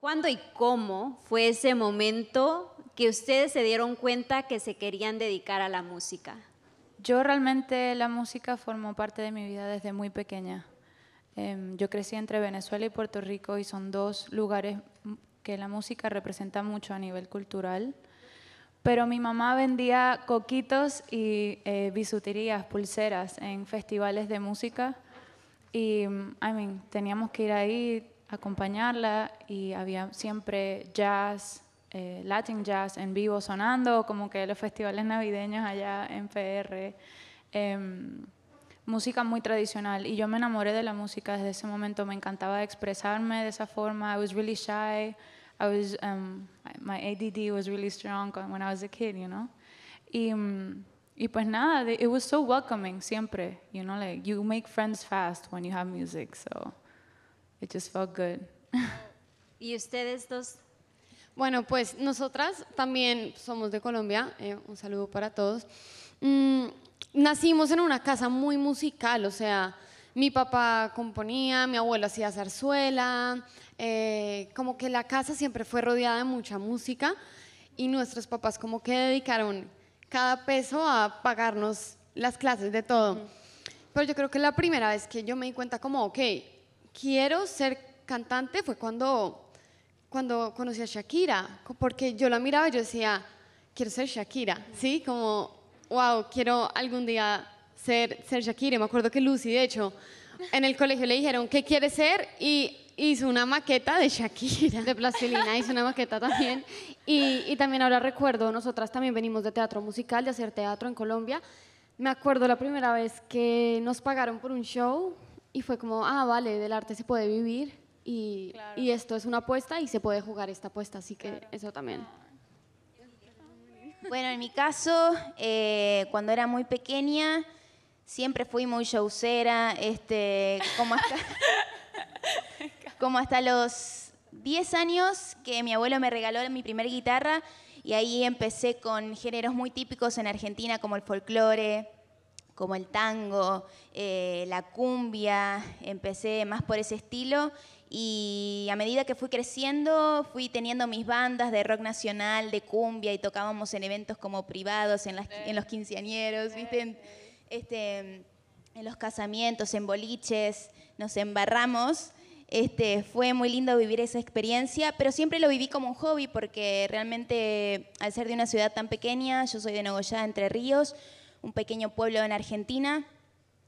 ¿Cuándo y cómo fue ese momento que ustedes se dieron cuenta que se querían dedicar a la música? Yo realmente la música formó parte de mi vida desde muy pequeña. Em, yo crecí entre Venezuela y Puerto Rico y son dos lugares que la música representa mucho a nivel cultural. Pero mi mamá vendía coquitos y eh, bisuterías, pulseras en festivales de música. Y, mm, I teníamos que ir ahí acompañarla y había siempre jazz, eh, Latin jazz en vivo sonando, como que los festivales navideños allá en PR, em, música muy tradicional y yo me enamoré de la música desde ese momento, me encantaba expresarme de esa forma, I was really shy, I was, em, my ADD was really strong when I was a kid, you know. Y, mm, y pues nada, it was so welcoming siempre, you know, like you make friends fast when you have music, so... It just felt good. ¿Y ustedes dos? Bueno, pues nosotras también somos de Colombia. Eh, un saludo para todos. Mm, nacimos en una casa muy musical, o sea, mi papá componía, mi abuelo hacía zarzuela, eh, como que la casa siempre fue rodeada de mucha música y nuestros papás como que dedicaron cada peso a pagarnos las clases de todo. Pero yo creo que la primera vez que yo me di cuenta como, ok, quiero ser cantante fue cuando, cuando conocí a Shakira, porque yo la miraba y yo decía, quiero ser Shakira, ¿sí? Como, wow, quiero algún día ser, ser Shakira. Me acuerdo que Lucy, de hecho, en el colegio le dijeron, ¿qué quieres ser? Y hizo una maqueta de Shakira. De plastilina, hizo una maqueta también. Y, y, también ahora recuerdo, nosotras también venimos de teatro musical, de hacer teatro en Colombia. Me acuerdo la primera vez que nos pagaron por un show, y fue como, ah, vale, del arte se puede vivir y, y esto es una apuesta y se puede jugar esta apuesta, así que eso también. Bueno, en mi caso, eh, cuando era muy pequeña, siempre fui muy showcera, este, como hasta, como hasta los 10 años que mi abuelo me regaló mi primera guitarra y ahí empecé con géneros muy típicos en Argentina como el folclore, como el tango, eh, la cumbia, empecé más por ese estilo y a medida que fui creciendo fui teniendo mis bandas de rock nacional, de cumbia y tocábamos en eventos como privados, en, los quinceañeros, ¿viste? En, este, en los casamientos, en boliches, nos embarramos. Este, fue muy lindo vivir esa experiencia, pero siempre lo viví como un hobby porque realmente al ser de una ciudad tan pequeña, yo soy de Nogoyá, Entre Ríos, un pequeño pueblo en Argentina,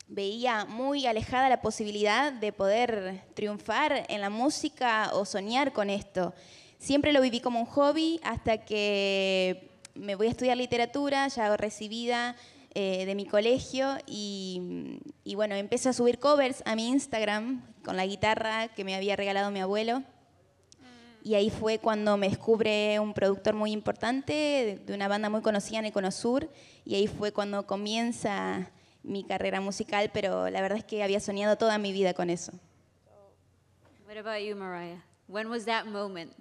veía muy alejada la posibilidad de poder triunfar en la música o soñar con esto. Siempre lo viví como un hobby hasta que me voy a estudiar literatura, ya recibida eh, de mi colegio y bueno, empecé a subir covers a mi Instagram con la guitarra que me había regalado mi abuelo y ahí fue cuando me descubre un productor muy importante de una banda muy conocida en el Sur y ahí fue cuando comienza mi carrera musical, pero la verdad es que había soñado toda mi vida con eso. ¿Qué about you, Mariah? When was that moment?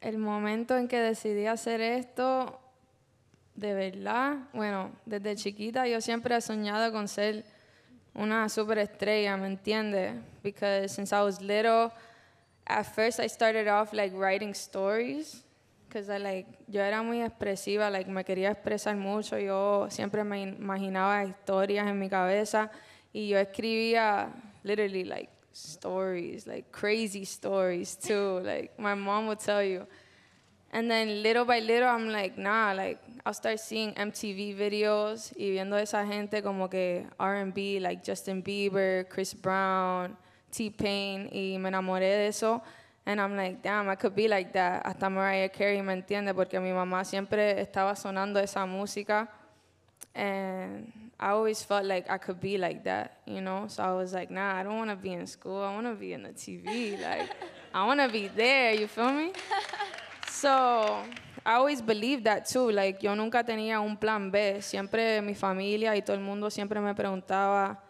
El momento en que decidí hacer esto, de verdad, bueno, desde chiquita yo siempre he soñado con ser una superestrella, ¿me entiendes? Because since I was little at first I started off like writing stories because I like yo era muy expresiva, like me quería expresar mucho, yo siempre me imaginaba historias en mi cabeza y yo escribía literally like stories, like crazy stories too. like my mom would tell you. And then little by little I'm like, nah, like I'll start seeing MTV videos y viendo esa gente como que R&B like Justin Bieber, Chris Brown, pain y me enamoré de eso. And I'm like, damn, I could be like that. Hasta Mariah Carey me entiende porque mi mamá siempre estaba sonando esa música. And I always felt like I could be like that, you know? So I was like, nah, I don't want to be in school. I want to be in the TV. Like, I want to be there, you feel me? So I always believed that too. Like, yo nunca tenía un plan B. Siempre mi familia y todo el mundo siempre me preguntaba,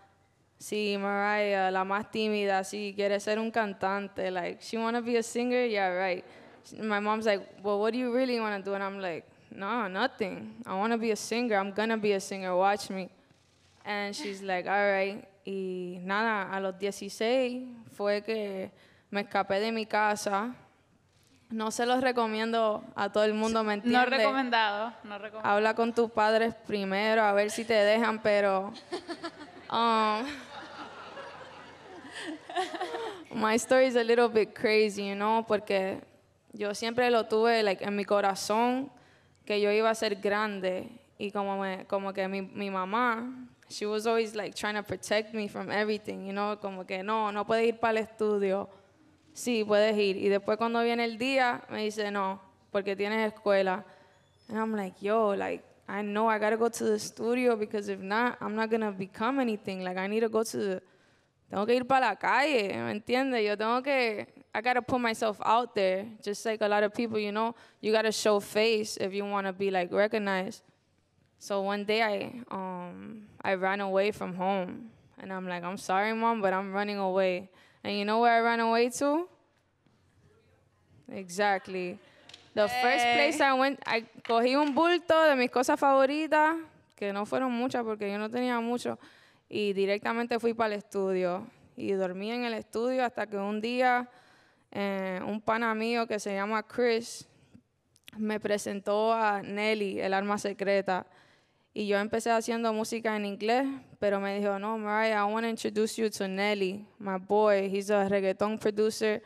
Sí, Mariah, la más tímida, sí, quiere ser un cantante. Like, she want to be a singer? Yeah, right. My mom's like, well, what do you really want to do? And I'm like, no, nothing. I want to be a singer. I'm going to be a singer. Watch me. And she's like, all right. Y nada, a los 16 fue que me escapé de mi casa. No se los recomiendo a todo el mundo, ¿me entiendes? No recomendado, no recomendado. Habla con tus padres primero a ver si te dejan, pero Um, my story is a little bit crazy, you know, porque yo siempre lo tuve like, en mi corazón que yo iba a ser grande y como, como que mi, mi mamá, she was always like trying to protect me from everything, you know, como que no, no puedes ir para el estudio. Sí, puedes ir. Y después cuando viene el día, me dice, no, porque tienes escuela. And I'm like, yo, like, I know I gotta go to the studio because if not, I'm not gonna become anything. Like I need to go to the, tengo que ir para la calle, ¿me Yo tengo que, I gotta put myself out there. Just like a lot of people, you know, you gotta show face if you wanna be like recognized. So one day I, um, I ran away from home, and I'm like, I'm sorry, mom, but I'm running away. And you know where I ran away to? Exactly. The eh. first place I went, cogí un bulto de mis cosas favoritas, que no fueron muchas porque yo no tenía mucho, y directamente fui para el estudio. Y dormí en el estudio hasta que un día eh, un pana mío que se llama Chris me presentó a Nelly, el alma secreta. Y yo empecé haciendo música en inglés, pero me dijo, no, Mariah, I want to introduce you to Nelly, my boy. He's a reggaeton producer,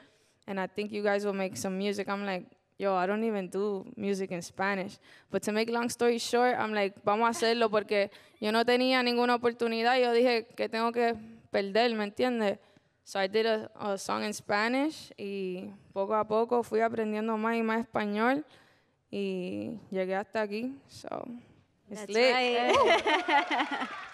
and I think you guys will make some music. I'm like, yo, I don't even do music in Spanish. But to make long story short, I'm like, vamos a hacerlo porque yo no tenía ninguna oportunidad. Yo dije que tengo que perder, ¿me entiendes? So I did a, song in Spanish y poco a poco fui aprendiendo más y más español y llegué hasta aquí. So it's lit.